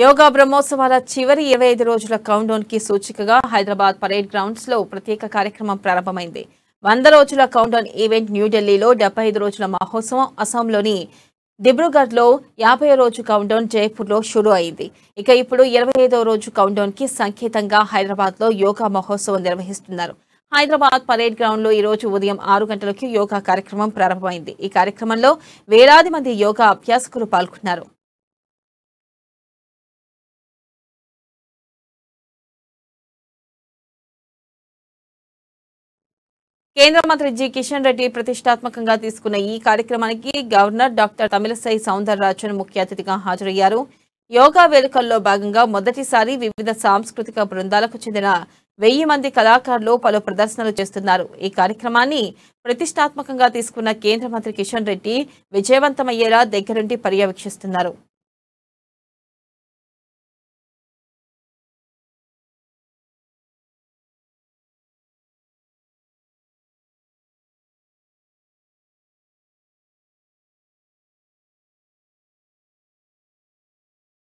యోగా బ్రహ్మోత్సవాల చివరి ఇరవై ఐదు రోజుల కౌంట్డౌన్ కి సూచికగా హైదరాబాద్ పరేడ్ గ్రౌండ్స్ లో ప్రత్యేక కార్యక్రమం ప్రారంభమైంది వంద రోజుల కౌంటౌన్ ఈవెంట్ న్యూఢిల్లీలో డెబ్బై ఐదు రోజుల మహోత్సవం అస్సాంలోని దిబ్రూగఢ్ లో యాభై రోజు కౌంట్డౌన్ జైపూర్ లో షురు అయింది ఇక ఇప్పుడు ఇరవై ఐదవ రోజు కౌంట్డౌన్ కి సంకేతంగా హైదరాబాద్ లో యోగా మహోత్సవం నిర్వహిస్తున్నారు హైదరాబాద్ పరేడ్ గ్రౌండ్ లో ఈ రోజు ఉదయం ఆరు గంటలకు యోగా కార్యక్రమం ప్రారంభమైంది ఈ కార్యక్రమంలో వేలాది మంది యోగా అభ్యాసకులు పాల్గొన్నారు కేంద్ర మంత్రి జి కిషన్ రెడ్డి ప్రతిష్టాత్మకంగా తీసుకున్న ఈ కార్యక్రమానికి గవర్నర్ డాక్టర్ తమిళసై సౌందరరాజన్ ముఖ్య అతిథిగా హాజరయ్యారు యోగా వేడుకల్లో భాగంగా మొదటిసారి వివిధ సాంస్కృతిక బృందాలకు చెందిన వెయ్యి మంది కళాకారులు పలు ప్రదర్శనలు చేస్తున్నారు ఈ కార్యక్రమాన్ని ప్రతిష్టాత్మకంగా తీసుకున్న కేంద్ర మంత్రి కిషన్ రెడ్డి విజయవంతమయ్యేలా దగ్గరుండి పర్యవేక్షిస్తున్నారు